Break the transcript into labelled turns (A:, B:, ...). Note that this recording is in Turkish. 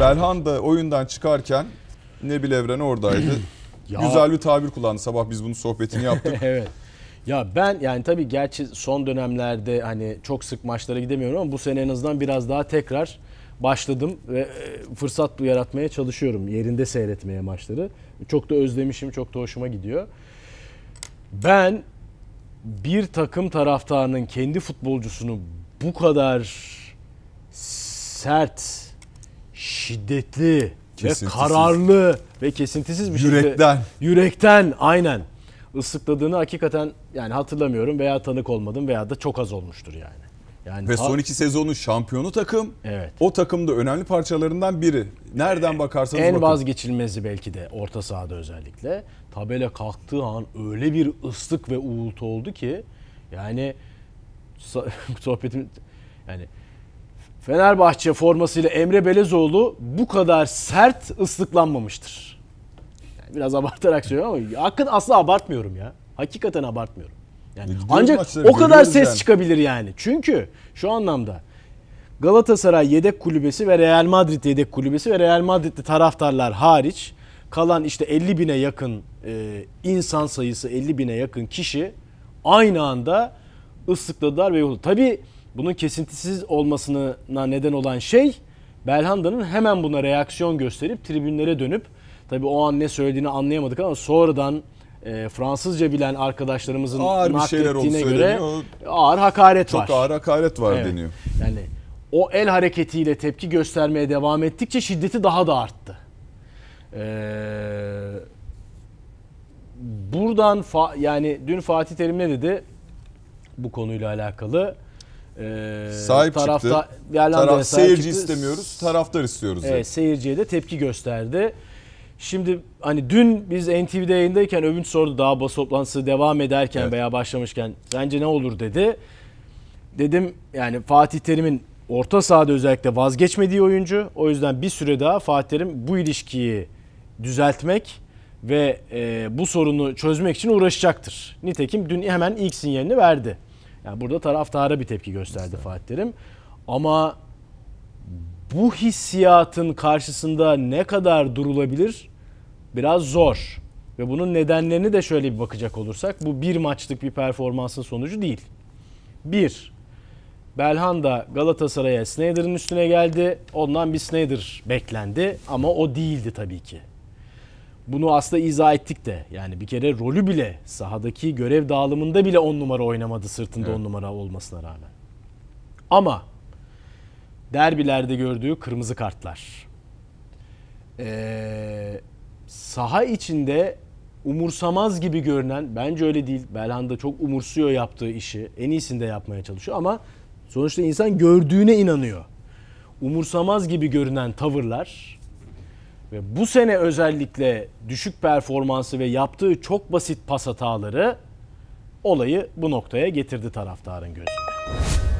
A: Belhan da oyundan çıkarken Nebil Evren oradaydı. ya. Güzel bir tabir kullandı. Sabah biz bunun sohbetini yaptık. evet. Ya ben yani tabii gerçi son dönemlerde hani çok sık maçlara gidemiyorum ama bu sene en azından biraz daha tekrar başladım ve e, fırsat yaratmaya çalışıyorum yerinde seyretmeye maçları. Çok da özlemişim, çok da hoşuma gidiyor. Ben bir takım taraftarının kendi futbolcusunu bu kadar sert şiddetli ve kararlı ve kesintisiz bir şekilde yürekten yürekten aynen ıslıkladığını hakikaten yani hatırlamıyorum veya tanık olmadım veya da çok az olmuştur yani. Yani Ve son iki sezonun şampiyonu takım. Evet. O takımda önemli parçalarından biri. Nereden ee, bakarsanız en bakın. En vazgeçilmezi belki de orta sahada özellikle. Tabela kalktığı an öyle bir ıslık ve uğultu oldu ki yani sohbetim yani Fenerbahçe formasıyla Emre Belezoğlu bu kadar sert ıslıklanmamıştır. Yani biraz abartarak söylüyorum ama hakkın asla abartmıyorum ya. Hakikaten abartmıyorum. Yani Biz ancak o kadar ses yani. çıkabilir yani. Çünkü şu anlamda Galatasaray yedek kulübesi ve Real Madrid yedek kulübesi ve Real Madrid'li taraftarlar hariç kalan işte 50 bine yakın e, insan sayısı 50 bine yakın kişi aynı anda ıslıkladılar ve yolu. Tabii bunun kesintisiz olmasına neden olan şey Belhanda'nın hemen buna reaksiyon gösterip tribünlere dönüp tabii o an ne söylediğini anlayamadık ama sonradan e, Fransızca bilen arkadaşlarımızın ağır bir şeyler oldu göre ağır hakaret çok var. Çok ağır hakaret var evet. deniyor. Yani o el hareketiyle tepki göstermeye devam ettikçe şiddeti daha da arttı. Ee, buradan fa- yani dün Fatih Terim ne dedi bu konuyla alakalı? e, sahip tarafta, çıktı. Taraf, sahip seyirci çıktı. istemiyoruz, taraftar istiyoruz. Evet, yani. seyirciye de tepki gösterdi. Şimdi hani dün biz NTV'de yayındayken Övünç sordu daha basın toplantısı devam ederken evet. veya başlamışken sence ne olur dedi. Dedim yani Fatih Terim'in orta sahada özellikle vazgeçmediği oyuncu. O yüzden bir süre daha Fatih Terim bu ilişkiyi düzeltmek ve e, bu sorunu çözmek için uğraşacaktır. Nitekim dün hemen ilk sinyalini verdi. Yani burada taraftara bir tepki gösterdi Mesela. Fatih Terim. Ama bu hissiyatın karşısında ne kadar durulabilir biraz zor. Ve bunun nedenlerini de şöyle bir bakacak olursak bu bir maçlık bir performansın sonucu değil. Bir, Belhanda Galatasaray'a Snyder'ın üstüne geldi. Ondan bir Snyder beklendi ama o değildi tabii ki bunu aslında izah ettik de yani bir kere rolü bile sahadaki görev dağılımında bile on numara oynamadı sırtında evet. on numara olmasına rağmen. Ama derbilerde gördüğü kırmızı kartlar. Ee, saha içinde umursamaz gibi görünen bence öyle değil. Belhanda çok umursuyor yaptığı işi. En iyisinde yapmaya çalışıyor ama sonuçta insan gördüğüne inanıyor. Umursamaz gibi görünen tavırlar ve bu sene özellikle düşük performansı ve yaptığı çok basit pas hataları olayı bu noktaya getirdi taraftarın gözünde.